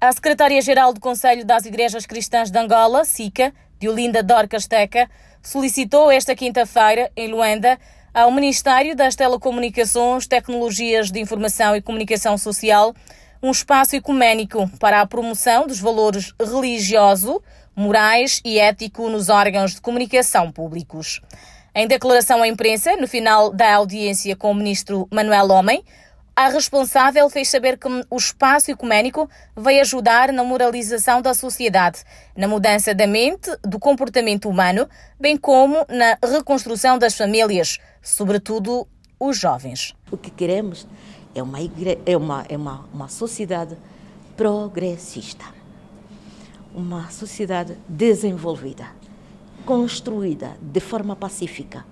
A secretária-geral do Conselho das Igrejas Cristãs de Angola, SICA, Olinda Dorcas Teca, solicitou esta quinta-feira, em Luanda, ao Ministério das Telecomunicações, Tecnologias de Informação e Comunicação Social um espaço ecuménico para a promoção dos valores religioso, morais e ético nos órgãos de comunicação públicos. Em declaração à imprensa, no final da audiência com o ministro Manuel Homem, a responsável fez saber que o espaço ecuménico vai ajudar na moralização da sociedade, na mudança da mente, do comportamento humano, bem como na reconstrução das famílias, sobretudo os jovens. O que queremos é uma, igre... é uma, é uma, uma sociedade progressista, uma sociedade desenvolvida, construída de forma pacífica,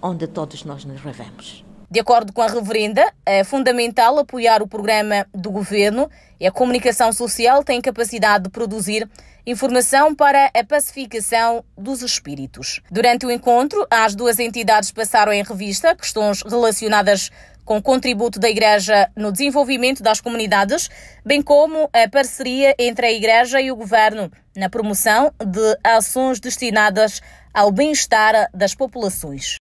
onde todos nós nos revemos. De acordo com a reverenda, é fundamental apoiar o programa do governo e a comunicação social tem capacidade de produzir informação para a pacificação dos espíritos. Durante o encontro, as duas entidades passaram em revista questões relacionadas com o contributo da Igreja no desenvolvimento das comunidades, bem como a parceria entre a Igreja e o governo na promoção de ações destinadas ao bem-estar das populações.